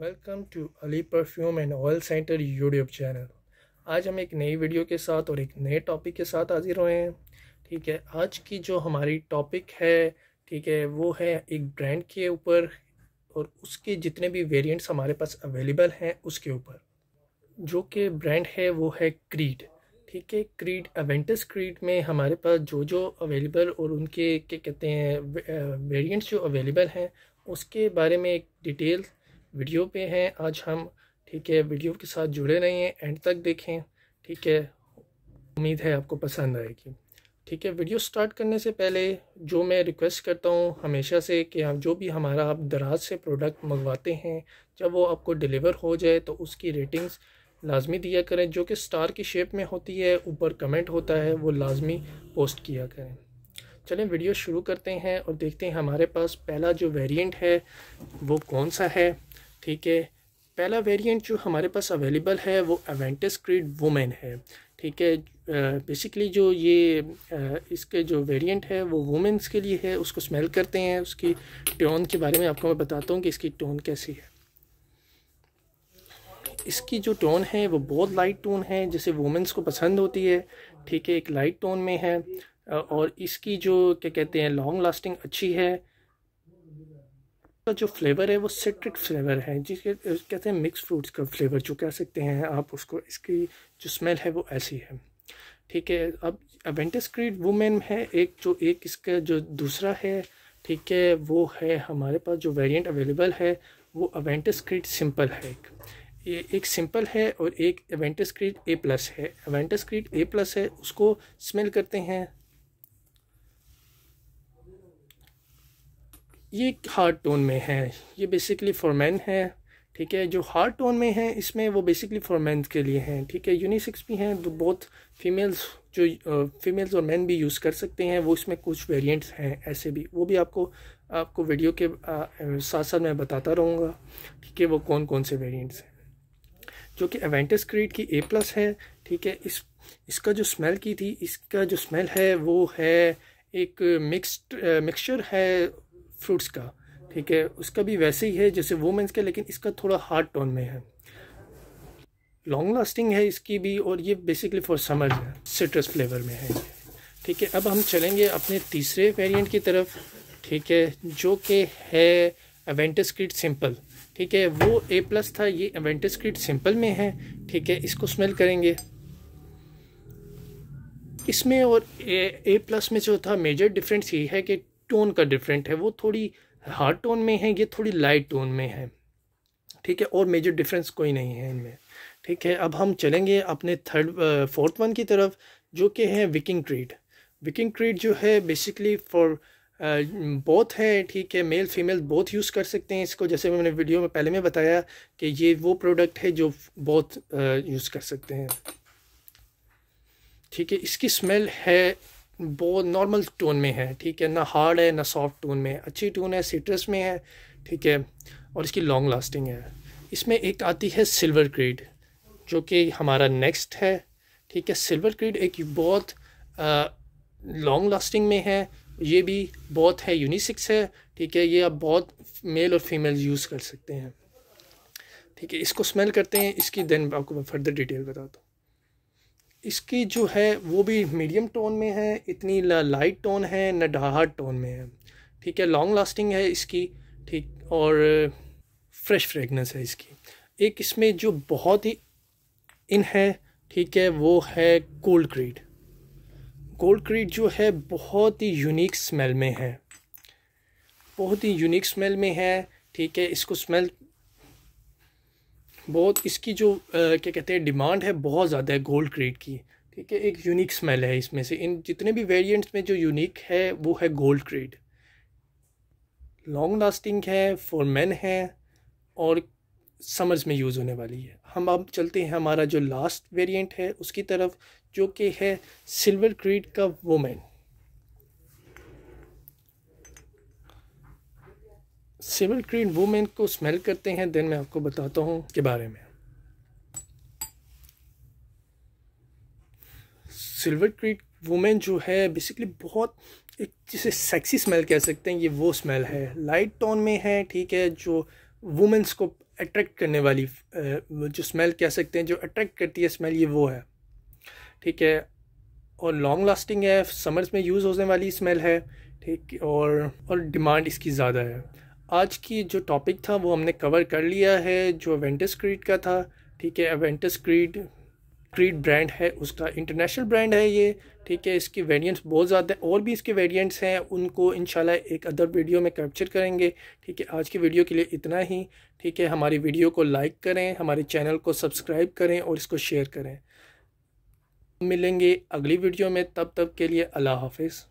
welcome to Ali perfume and oil centre YouTube channel आज हम एक नई वीडियो के साथ और एक नए टॉपिक के साथ हाजिर हुए हैं ठीक है आज की जो हमारी टॉपिक है ठीक है वो है एक ब्रांड के ऊपर और उसके जितने भी वेरिएंट्स हमारे पास अवेलेबल हैं उसके ऊपर जो कि ब्रांड है वो है क्रीड ठीक है क्रीड एवेंटस क्रीड में हमारे पास जो जो अवेलेबल और उनके क्या कहते हैं वेरियंट्स जो अवेलेबल हैं उसके बारे में एक डिटेल वीडियो पे हैं आज हम ठीक है वीडियो के साथ जुड़े रहें एंड तक देखें ठीक है उम्मीद है आपको पसंद आएगी ठीक है वीडियो स्टार्ट करने से पहले जो मैं रिक्वेस्ट करता हूँ हमेशा से कि आप जो भी हमारा आप दराज से प्रोडक्ट मंगवाते हैं जब वो आपको डिलीवर हो जाए तो उसकी रेटिंग्स लाजमी दिया करें जो कि स्टार की शेप में होती है ऊपर कमेंट होता है वो लाजमी पोस्ट किया करें चलें वीडियो शुरू करते हैं और देखते हैं हमारे पास पहला जो वेरिएंट है वो कौन सा है ठीक है पहला वेरिएंट जो हमारे पास अवेलेबल है वो एवेंटस क्रीड वुमेन है ठीक है बेसिकली जो ये आ, इसके जो वेरिएंट है वो वुमेंस के लिए है उसको स्मेल करते हैं उसकी टोन के बारे में आपको मैं बताता हूँ कि इसकी टोन कैसी है इसकी जो टोन है वो बहुत लाइट टोन है जैसे वुमेंस को पसंद होती है ठीक है एक लाइट टोन में है और इसकी जो क्या कहते हैं लॉन्ग लास्टिंग अच्छी है का जो फ्लेवर है वो सिट्रिक फ्लेवर है जिसके कहते हैं मिक्स फ्रूट्स का फ्लेवर जो कह सकते हैं आप उसको इसकी जो स्मेल है वो ऐसी है ठीक है अब एवेंटस क्रीड वुमेन है एक जो एक इसका जो दूसरा है ठीक है वो है हमारे पास जो वेरिएंट अवेलेबल है वो एवेंटस क्रीड सिंपल है एक ये एक सिंपल है और एक एवेंटस क्रीड ए प्लस है एवेंटस क्रीड ए प्लस है उसको स्मेल करते हैं ये हार्ड टोन में है ये बेसिकली फॉर मैन है ठीक है जो हार्ड टोन में है इसमें वो बेसिकली फॉर मैन के लिए हैं ठीक है यूनिसेक्स भी हैं तो बहुत फीमेल्स जो फीमेल्स और मैन भी यूज़ कर सकते हैं वो इसमें कुछ वेरिएंट्स हैं ऐसे भी वो भी आपको आपको वीडियो के साथ साथ मैं बताता रहूँगा ठीक है वो कौन कौन से वेरियंट्स हैं जो कि एवेंटस क्रीड की ए प्लस है ठीक है इस इसका जो स्मेल की थी इसका जो स्मेल है वो है एक मिक्सड मिक्सचर है फ्रूट्स का ठीक है उसका भी वैसे ही है जैसे वुमेंस का लेकिन इसका थोड़ा हार्ड टोन में है लॉन्ग लास्टिंग है इसकी भी और ये basically for summer citrus flavour में है ठीक है अब हम चलेंगे अपने तीसरे वेरिएंट की तरफ ठीक है जो कि है एवेंटस सिंपल ठीक है वो ए प्लस था ये एवेंटस सिंपल में है ठीक है इसको स्मेल करेंगे इसमें और ए ए प्लस में जो था मेजर डिफरेंस ये है कि टोन का डिफरेंट है वो थोड़ी हार्ड टोन में है ये थोड़ी लाइट टोन में है ठीक है और मेजर डिफरेंस कोई नहीं है इनमें ठीक है अब हम चलेंगे अपने थर्ड फोर्थ वन की तरफ जो कि है विकिंग क्रीड विकिंग क्रीड जो है बेसिकली फॉर बोथ है ठीक है मेल फीमेल बोथ यूज़ कर सकते हैं इसको जैसे मैंने वीडियो में पहले में बताया कि ये वो प्रोडक्ट है जो बोथ यूज़ कर सकते हैं ठीक है इसकी स्मेल है बहुत नॉर्मल टोन में है ठीक है ना हार्ड है ना सॉफ्ट टोन में अच्छी टोन है सिट्रस में है ठीक है और इसकी लॉन्ग लास्टिंग है इसमें एक आती है सिल्वर क्रीड जो कि हमारा नेक्स्ट है ठीक है सिल्वर क्रीड एक बहुत लॉन्ग लास्टिंग में है ये भी बहुत है यूनिसिक्स है ठीक है ये आप बहुत मेल और फीमेल यूज़ कर सकते हैं ठीक है इसको स्मेल करते हैं इसकी देन आपको मैं फर्दर डिटेल बताता हूँ इसकी जो है वो भी मीडियम टोन में है इतनी लाइट टोन है न डहाट टोन में है ठीक है लॉन्ग लास्टिंग है इसकी ठीक और फ्रेश फ्रेगनेंस है इसकी एक इसमें जो बहुत ही इन है ठीक है वो है कोल्ड क्रीड गोल्ड क्रीड जो है बहुत ही यूनिक स्मेल में है बहुत ही यूनिक स्मेल में है ठीक है इसको स्मेल बहुत इसकी जो क्या कहते हैं डिमांड है बहुत ज़्यादा है गोल्ड क्रेड की ठीक है एक यूनिक स्मेल है इसमें से इन जितने भी वेरिएंट्स में जो यूनिक है वो है गोल्ड क्रेड लॉन्ग लास्टिंग है फॉर मैन है और समर्स में यूज़ होने वाली है हम अब चलते हैं हमारा जो लास्ट वेरिएंट है उसकी तरफ जो कि है सिल्वर क्रीड का वोमेन सिविल क्रीन वूमेन को स्मेल करते हैं देन मैं आपको बताता हूँ के बारे में सिल्वर क्रीट वुमेन जो है बेसिकली बहुत एक जिसे सेक्सी स्मेल कह सकते हैं ये वो स्मेल है लाइट टोन में है ठीक है जो वुमेंस को अट्रैक्ट करने वाली जो स्मेल कह सकते हैं जो अट्रैक्ट करती है स्मेल ये वो है ठीक है और लॉन्ग लास्टिंग है समर्स में यूज़ होने वाली स्मेल है ठीक और और डिमांड इसकी ज़्यादा है आज की जो टॉपिक था वो हमने कवर कर लिया है जो एवेंटस क्रीड का था ठीक है एवेंटस क्रीड क्रीड ब्रांड है उसका इंटरनेशनल ब्रांड है ये ठीक है इसकी वेरिएंट्स बहुत ज़्यादा हैं और भी इसके वेरिएंट्स हैं उनको इंशाल्लाह एक अदर वीडियो में कैप्चर करेंगे ठीक है आज की वीडियो के लिए इतना ही ठीक है हमारी वीडियो को लाइक करें हमारे चैनल को सब्सक्राइब करें और इसको शेयर करें मिलेंगे अगली वीडियो में तब तक के लिए अल्लाह हाफिज़